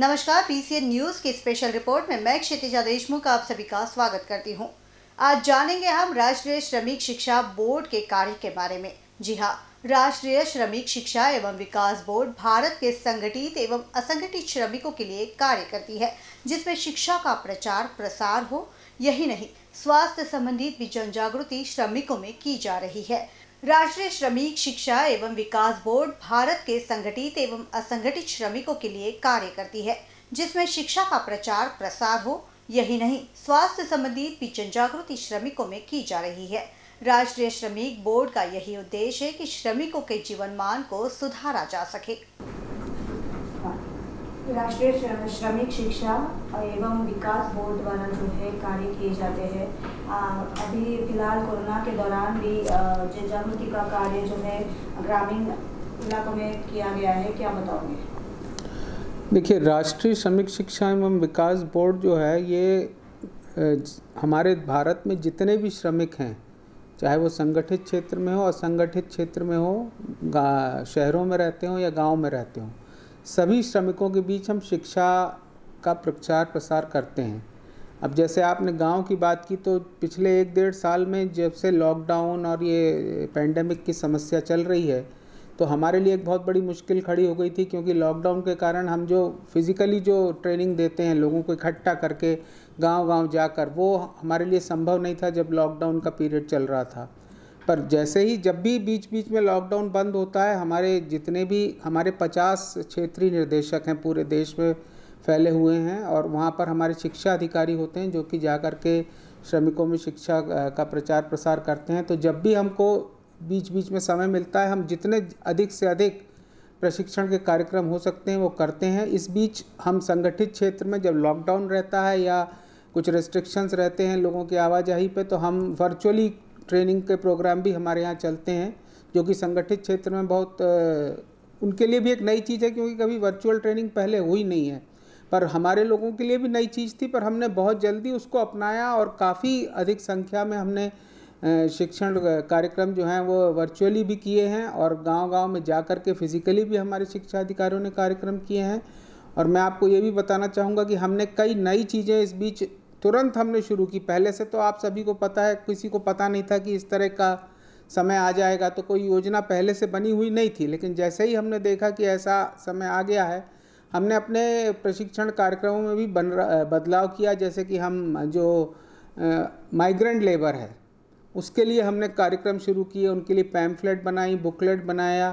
नमस्कार PCN news की special report में मैं क्षितिजा देशमुख आप सभी का स्वागत करती हूं। आज जानेंगे हम राष्ट्रीय श्रमिक शिक्षा बोर्ड के कार्य के बारे में जी हां राष्ट्रीय श्रमिक शिक्षा एवं विकास बोर्ड भारत के संगठित एवं असंगठित श्रमिकों के लिए कार्य करती है जिसमें शिक्षा का प्रचार प्रसार हो यही नहीं स्वास्थ्य संबंधित भी जन जागृति श्रमिकों में की जा रही है राष्ट्रीय श्रमिक शिक्षा एवं विकास बोर्ड भारत के संगठित एवं असंगठित श्रमिकों के लिए कार्य करती है जिसमें शिक्षा का प्रचार प्रसार हो यही नहीं स्वास्थ्य संबंधी पिचन जागृति श्रमिकों में की जा रही है राष्ट्रीय श्रमिक बोर्ड का यही उद्देश्य है कि श्रमिकों के जीवन मान को सुधारा जा सके राष्ट्रीय श्रमिक शिक्षा एवं विकास बोर्ड द्वारा जो है कार्य किए जाते हैं अभी फिलहाल कोरोना के दौरान भी जो जागृति का कार्य जो है ग्रामीण इलाकों में किया गया है क्या बताओगे देखिए राष्ट्रीय श्रमिक शिक्षा एवं विकास बोर्ड जो है ये हमारे भारत में जितने भी श्रमिक हैं चाहे वो संगठित क्षेत्र में हो असंगठित क्षेत्र में हो शहरों में रहते हों या गांव में रहते हों सभी श्रमिकों के बीच हम शिक्षा का प्रचार प्रसार करते हैं अब जैसे आपने गांव की बात की तो पिछले एक डेढ़ साल में जब से लॉकडाउन और ये पैंडमिक की समस्या चल रही है तो हमारे लिए एक बहुत बड़ी मुश्किल खड़ी हो गई थी क्योंकि लॉकडाउन के कारण हम जो फिज़िकली जो ट्रेनिंग देते हैं लोगों को इकट्ठा करके गांव-गांव जाकर वो हमारे लिए संभव नहीं था जब लॉकडाउन का पीरियड चल रहा था पर जैसे ही जब भी बीच बीच में लॉकडाउन बंद होता है हमारे जितने भी हमारे पचास क्षेत्रीय निर्देशक हैं पूरे देश में फैले हुए हैं और वहाँ पर हमारे शिक्षा अधिकारी होते हैं जो कि जा कर के श्रमिकों में शिक्षा का प्रचार प्रसार करते हैं तो जब भी हमको बीच बीच में समय मिलता है हम जितने अधिक से अधिक प्रशिक्षण के कार्यक्रम हो सकते हैं वो करते हैं इस बीच हम संगठित क्षेत्र में जब लॉकडाउन रहता है या कुछ रेस्ट्रिक्शंस रहते हैं लोगों की आवाजाही पे तो हम वर्चुअली ट्रेनिंग के प्रोग्राम भी हमारे यहाँ चलते हैं जो कि संगठित क्षेत्र में बहुत उनके लिए भी एक नई चीज़ है क्योंकि कभी वर्चुअल ट्रेनिंग पहले हुई नहीं है पर हमारे लोगों के लिए भी नई चीज़ थी पर हमने बहुत जल्दी उसको अपनाया और काफ़ी अधिक संख्या में हमने शिक्षण कार्यक्रम जो हैं वो वर्चुअली भी किए हैं और गांव-गांव में जा कर के फिज़िकली भी हमारे शिक्षा अधिकारियों ने कार्यक्रम किए हैं और मैं आपको ये भी बताना चाहूँगा कि हमने कई नई चीज़ें इस बीच तुरंत हमने शुरू की पहले से तो आप सभी को पता है किसी को पता नहीं था कि इस तरह का समय आ जाएगा तो कोई योजना पहले से बनी हुई नहीं थी लेकिन जैसे ही हमने देखा कि ऐसा समय आ गया है हमने अपने प्रशिक्षण कार्यक्रमों में भी बन बदलाव किया जैसे कि हम जो माइग्रेंट लेबर है उसके लिए हमने कार्यक्रम शुरू किए उनके लिए पैम्फलेट बनाई बुकलेट बनाया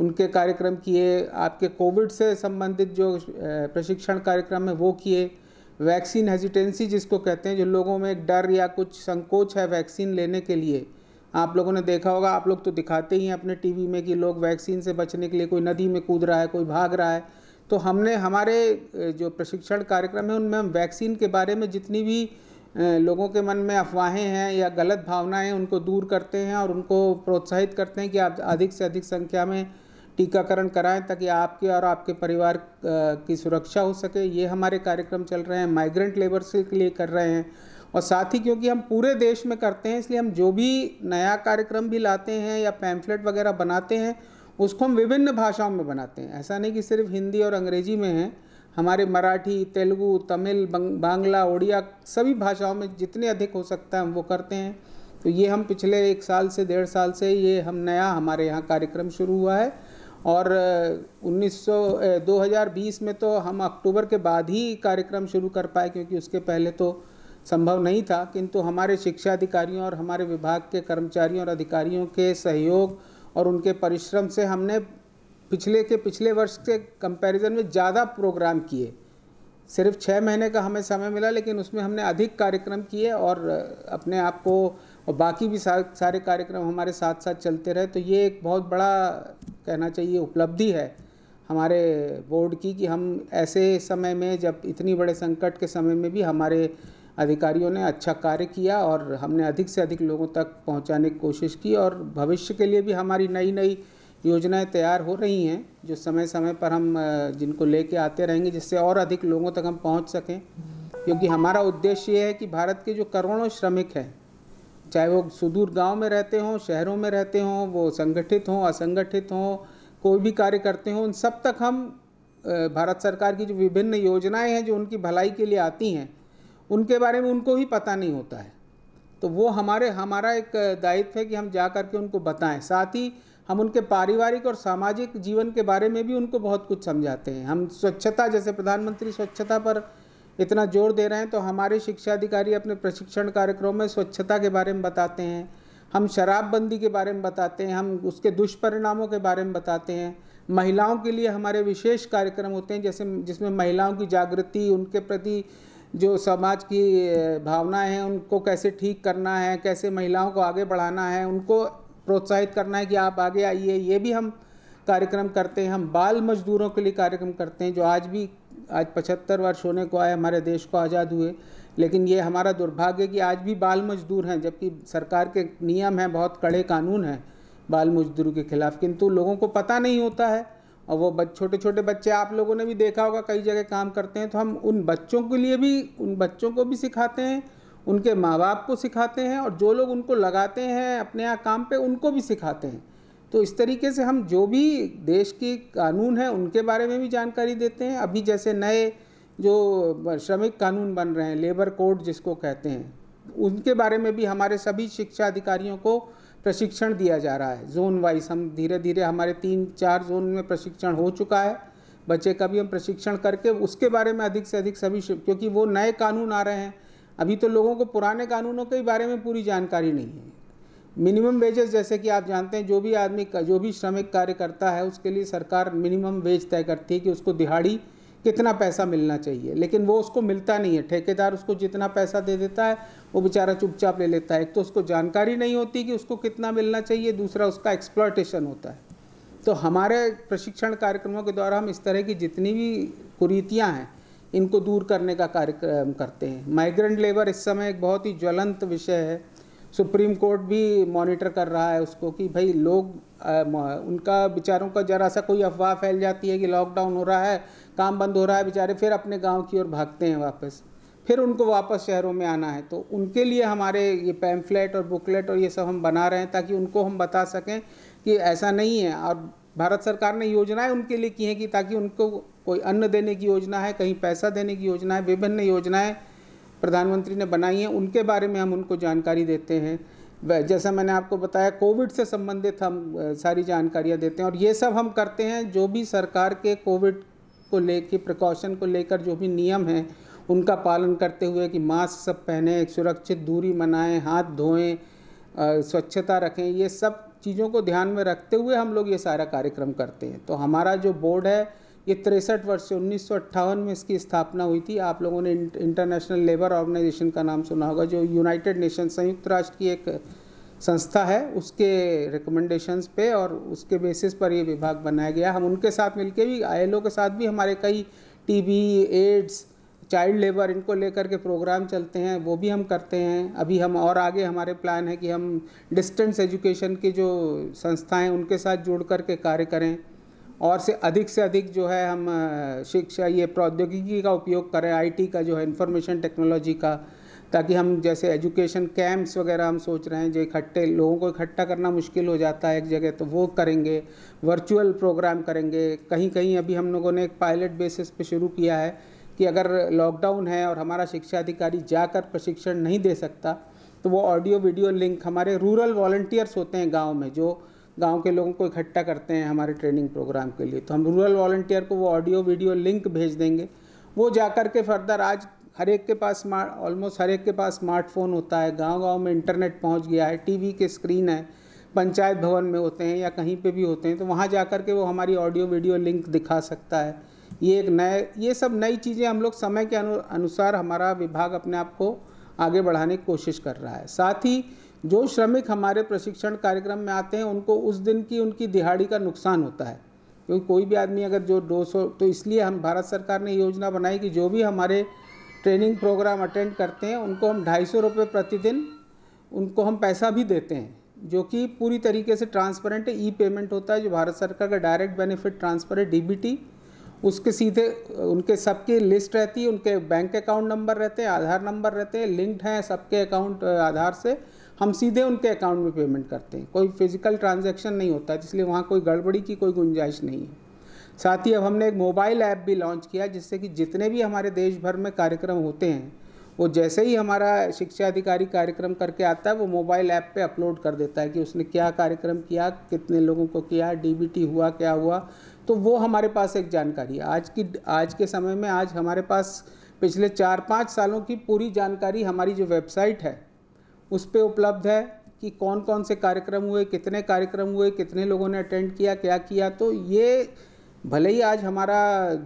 उनके कार्यक्रम किए आपके कोविड से संबंधित जो प्रशिक्षण कार्यक्रम है वो किए वैक्सीन हेजिटेंसी जिसको कहते हैं जो लोगों में एक डर या कुछ संकोच है वैक्सीन लेने के लिए आप लोगों ने देखा होगा आप लोग तो दिखाते ही हैं अपने टीवी में कि लोग वैक्सीन से बचने के लिए कोई नदी में कूद रहा है कोई भाग रहा है तो हमने हमारे जो प्रशिक्षण कार्यक्रम है उनमें हम वैक्सीन के बारे में जितनी भी लोगों के मन में अफवाहें हैं या गलत भावनाएं उनको दूर करते हैं और उनको प्रोत्साहित करते हैं कि आप अधिक से अधिक संख्या में टीकाकरण कराएं ताकि आपके और आपके परिवार की सुरक्षा हो सके ये हमारे कार्यक्रम चल रहे हैं माइग्रेंट लेबर के लिए कर रहे हैं और साथ ही क्योंकि हम पूरे देश में करते हैं इसलिए हम जो भी नया कार्यक्रम भी लाते हैं या पैम्फलेट वगैरह बनाते हैं उसको हम विभिन्न भाषाओं में बनाते हैं ऐसा नहीं कि सिर्फ हिंदी और अंग्रेजी में है हमारे मराठी तेलुगु तमिल बांग्ला उड़िया सभी भाषाओं में जितने अधिक हो सकता है हम वो करते हैं तो ये हम पिछले एक साल से डेढ़ साल से ये हम नया हमारे यहाँ कार्यक्रम शुरू हुआ है और 1900 2020 में तो हम अक्टूबर के बाद ही कार्यक्रम शुरू कर पाए क्योंकि उसके पहले तो संभव नहीं था किंतु हमारे शिक्षा अधिकारियों और हमारे विभाग के कर्मचारियों और अधिकारियों के सहयोग और उनके परिश्रम से हमने पिछले के पिछले वर्ष के कंपैरिजन में ज़्यादा प्रोग्राम किए सिर्फ छः महीने का हमें समय मिला लेकिन उसमें हमने अधिक कार्यक्रम किए और अपने आप को और बाकी भी सा, सारे कार्यक्रम हमारे साथ साथ चलते रहे तो ये एक बहुत बड़ा कहना चाहिए उपलब्धि है हमारे बोर्ड की कि हम ऐसे समय में जब इतनी बड़े संकट के समय में भी हमारे अधिकारियों ने अच्छा कार्य किया और हमने अधिक से अधिक लोगों तक पहुंचाने की कोशिश की और भविष्य के लिए भी हमारी नई नई योजनाएं तैयार हो रही हैं जो समय समय पर हम जिनको लेके आते रहेंगे जिससे और अधिक लोगों तक हम पहुंच सकें क्योंकि हमारा उद्देश्य ये है कि भारत के जो करोड़ों श्रमिक हैं चाहे वो सुदूर गांव में रहते हों शहरों में रहते हों वो संगठित हों असंगठित हों कोई भी कार्य करते हों उन सब तक हम भारत सरकार की जो विभिन्न योजनाएं हैं जो उनकी भलाई के लिए आती हैं उनके बारे में उनको ही पता नहीं होता है तो वो हमारे हमारा एक दायित्व है कि हम जा करके उनको बताएं साथ ही हम उनके पारिवारिक और सामाजिक जीवन के बारे में भी उनको बहुत कुछ समझाते हैं हम स्वच्छता जैसे प्रधानमंत्री स्वच्छता पर इतना जोर दे रहे हैं तो हमारे शिक्षा अधिकारी अपने प्रशिक्षण कार्यक्रम में स्वच्छता के बारे में बताते हैं हम शराबबंदी के बारे में बताते हैं हम उसके दुष्परिणामों के बारे में बताते हैं महिलाओं के लिए हमारे विशेष कार्यक्रम होते हैं जैसे जिसमें महिलाओं की जागृति उनके प्रति जो समाज की भावनाएं हैं उनको कैसे ठीक करना है कैसे महिलाओं को आगे बढ़ाना है उनको प्रोत्साहित करना है कि आप आगे आइए ये भी हम कार्यक्रम करते हैं हम बाल मजदूरों के लिए कार्यक्रम करते हैं जो आज भी आज पचहत्तर वर्ष होने को आए हमारे देश को आज़ाद हुए लेकिन ये हमारा दुर्भाग्य कि आज भी बाल मजदूर हैं जबकि सरकार के नियम हैं बहुत कड़े कानून हैं बाल मज़दूरों के खिलाफ किंतु लोगों को पता नहीं होता है और वो बच्चे छोटे छोटे बच्चे आप लोगों ने भी देखा होगा कई जगह काम करते हैं तो हम उन बच्चों के लिए भी उन बच्चों को भी सिखाते हैं उनके माँ बाप को सिखाते हैं और जो लोग उनको लगाते हैं अपने यहाँ काम पे उनको भी सिखाते हैं तो इस तरीके से हम जो भी देश के कानून हैं उनके बारे में भी जानकारी देते हैं अभी जैसे नए जो श्रमिक कानून बन रहे हैं लेबर कोड जिसको कहते हैं उनके बारे में भी हमारे सभी शिक्षा अधिकारियों को प्रशिक्षण दिया जा रहा है जोन वाइज हम धीरे धीरे हमारे तीन चार जोन में प्रशिक्षण हो चुका है बच्चे का भी हम प्रशिक्षण करके उसके बारे में अधिक से अधिक सभी क्योंकि वो नए कानून आ रहे हैं अभी तो लोगों को पुराने कानूनों के बारे में पूरी जानकारी नहीं है मिनिमम वेजेस जैसे कि आप जानते हैं जो भी आदमी का जो भी श्रमिक कार्य करता है उसके लिए सरकार मिनिमम वेज तय करती है कि उसको दिहाड़ी कितना पैसा मिलना चाहिए लेकिन वो उसको मिलता नहीं है ठेकेदार उसको जितना पैसा दे देता है वो बेचारा चुपचाप ले लेता है एक तो उसको जानकारी नहीं होती कि उसको कितना मिलना चाहिए दूसरा उसका एक्सप्लॉटेशन होता है तो हमारे प्रशिक्षण कार्यक्रमों के द्वारा हम इस तरह की जितनी भी कुरीतियाँ हैं इनको दूर करने का कार्यक्रम करते हैं माइग्रेंट लेबर इस समय एक बहुत ही ज्वलंत विषय है सुप्रीम कोर्ट भी मॉनिटर कर रहा है उसको कि भाई लोग आ, उनका बेचारों का जरा सा कोई अफवाह फैल जाती है कि लॉकडाउन हो रहा है काम बंद हो रहा है बेचारे फिर अपने गांव की ओर भागते हैं वापस फिर उनको वापस शहरों में आना है तो उनके लिए हमारे ये पैम्फलेट और बुकलेट और ये सब हम बना रहे हैं ताकि उनको हम बता सकें कि ऐसा नहीं है और भारत सरकार ने योजनाएं उनके लिए की हैं कि ताकि उनको कोई अन्न देने की योजना है कहीं पैसा देने की योजना है विभिन्न योजनाएं प्रधानमंत्री ने बनाई हैं उनके बारे में हम उनको जानकारी देते हैं जैसा मैंने आपको बताया कोविड से संबंधित हम सारी जानकारियाँ देते हैं और ये सब हम करते हैं जो भी सरकार के कोविड को लेकर प्रिकॉशन को लेकर जो भी नियम हैं उनका पालन करते हुए कि मास्क सब पहने सुरक्षित दूरी मनाएं हाथ धोएं स्वच्छता रखें ये सब चीज़ों को ध्यान में रखते हुए हम लोग ये सारा कार्यक्रम करते हैं तो हमारा जो बोर्ड है ये तिरसठ वर्ष से उन्नीस में इसकी स्थापना हुई थी आप लोगों ने इंटरनेशनल लेबर ऑर्गेनाइजेशन का नाम सुना होगा जो यूनाइटेड नेशन संयुक्त राष्ट्र की एक संस्था है उसके रिकमेंडेशंस पे और उसके बेसिस पर ये विभाग बनाया गया हम उनके साथ मिलके भी आई के साथ भी हमारे कई टीबी एड्स चाइल्ड लेबर इनको लेकर के प्रोग्राम चलते हैं वो भी हम करते हैं अभी हम और आगे हमारे प्लान है कि हम डिस्टेंस एजुकेशन की जो संस्थाएं उनके साथ जुड़ करके कार्य करें और से अधिक से अधिक जो है हम शिक्षा ये प्रौद्योगिकी का उपयोग करें आईटी का जो है इंफॉर्मेशन टेक्नोलॉजी का ताकि हम जैसे एजुकेशन कैंप्स वगैरह हम सोच रहे हैं जो इकट्ठे लोगों को इकट्ठा करना मुश्किल हो जाता है एक जगह तो वो करेंगे वर्चुअल प्रोग्राम करेंगे कहीं कहीं अभी हम लोगों ने एक पायलट बेसिस पे शुरू किया है कि अगर लॉकडाउन है और हमारा शिक्षा अधिकारी जाकर प्रशिक्षण नहीं दे सकता तो वो ऑडियो वीडियो लिंक हमारे रूरल वॉल्टियर्स होते हैं गाँव में जो गांव के लोगों को इकट्ठा करते हैं हमारे ट्रेनिंग प्रोग्राम के लिए तो हम रूरल वॉल्टियर को वो ऑडियो वीडियो लिंक भेज देंगे वो जा के फर्दर आज हर एक के पास स्मार्ट ऑलमोस्ट हर एक के पास स्मार्टफोन होता है गांव गांव में इंटरनेट पहुंच गया है टीवी के स्क्रीन है पंचायत भवन में होते हैं या कहीं पे भी होते हैं तो वहाँ जा कर के वो हमारी ऑडियो वीडियो लिंक दिखा सकता है ये एक नए ये सब नई चीज़ें हम लोग समय के अनु, अनुसार हमारा विभाग अपने आप को आगे बढ़ाने की कोशिश कर रहा है साथ ही जो श्रमिक हमारे प्रशिक्षण कार्यक्रम में आते हैं उनको उस दिन की उनकी दिहाड़ी का नुकसान होता है क्योंकि कोई भी आदमी अगर जो 200 तो इसलिए हम भारत सरकार ने योजना बनाई कि जो भी हमारे ट्रेनिंग प्रोग्राम अटेंड करते हैं उनको हम ढाई सौ रुपये प्रतिदिन उनको हम पैसा भी देते हैं जो कि पूरी तरीके से ट्रांसपेरेंट ई पेमेंट होता है जो भारत सरकार का डायरेक्ट बेनिफिट ट्रांसफर है डी उसके सीधे उनके सबके लिस्ट रहती है उनके बैंक अकाउंट नंबर रहते हैं आधार नंबर रहते हैं लिंक्ड हैं सबके अकाउंट आधार से हम सीधे उनके अकाउंट में पेमेंट करते हैं कोई फिजिकल ट्रांजैक्शन नहीं होता इसलिए वहाँ कोई गड़बड़ी की कोई गुंजाइश नहीं है साथ ही अब हमने एक मोबाइल ऐप भी लॉन्च किया जिससे कि जितने भी हमारे देश भर में कार्यक्रम होते हैं वो जैसे ही हमारा शिक्षा अधिकारी कार्यक्रम करके आता है वो मोबाइल ऐप पे अपलोड कर देता है कि उसने क्या कार्यक्रम किया कितने लोगों को किया डी हुआ क्या हुआ तो वो हमारे पास एक जानकारी है आज की आज के समय में आज हमारे पास पिछले चार पाँच सालों की पूरी जानकारी हमारी जो वेबसाइट है उस पर उपलब्ध है कि कौन कौन से कार्यक्रम हुए कितने कार्यक्रम हुए कितने लोगों ने अटेंड किया क्या किया तो ये भले ही आज हमारा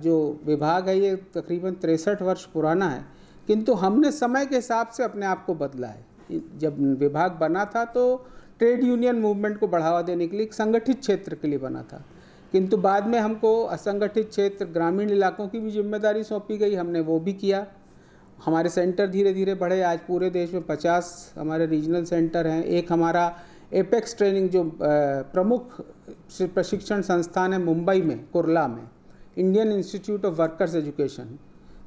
जो विभाग है ये तकरीबन तिरसठ वर्ष पुराना है किंतु हमने समय के हिसाब से अपने आप को बदला है जब विभाग बना था तो ट्रेड यूनियन मूवमेंट को बढ़ावा देने के लिए एक संगठित क्षेत्र के लिए बना था किंतु बाद में हमको असंगठित क्षेत्र ग्रामीण इलाकों की भी जिम्मेदारी सौंपी गई हमने वो भी किया हमारे सेंटर धीरे धीरे बढ़े आज पूरे देश में 50 हमारे रीजनल सेंटर हैं एक हमारा एपेक्स ट्रेनिंग जो प्रमुख प्रशिक्षण संस्थान है मुंबई में कुरला में Indian institute of workers education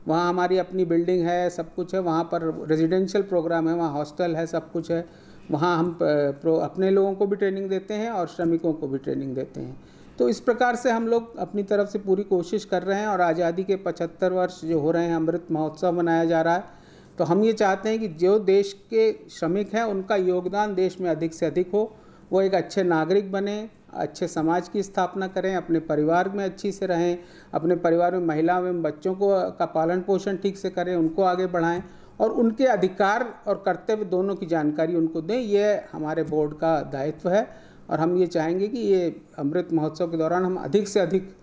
वहाँ हमारी अपनी बिल्डिंग है सब कुछ है वहाँ पर रेजिडेंशियल प्रोग्राम है वहाँ हॉस्टल है सब कुछ है वहाँ हम अपने लोगों को भी ट्रेनिंग देते हैं और श्रमिकों को भी ट्रेनिंग देते हैं तो इस प्रकार से हम लोग अपनी तरफ से पूरी कोशिश कर रहे हैं और आज़ादी के 75 वर्ष जो हो रहे हैं अमृत महोत्सव मनाया जा रहा है तो हम ये चाहते हैं कि जो देश के श्रमिक हैं उनका योगदान देश में अधिक से अधिक हो वो एक अच्छे नागरिक बने अच्छे समाज की स्थापना करें अपने परिवार में अच्छी से रहें अपने परिवार में महिलाओं एवं बच्चों को का पालन पोषण ठीक से करें उनको आगे बढ़ाएं और उनके अधिकार और कर्तव्य दोनों की जानकारी उनको दें यह हमारे बोर्ड का दायित्व है और हम ये चाहेंगे कि ये अमृत महोत्सव के दौरान हम अधिक से अधिक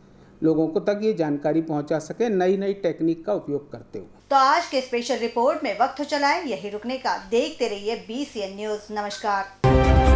लोगों को तक ये जानकारी पहुंचा सके नई नई टेक्निक का उपयोग करते हुए तो आज के स्पेशल रिपोर्ट में वक्त तो चलाए यही रुकने का देखते रहिए बी न्यूज नमस्कार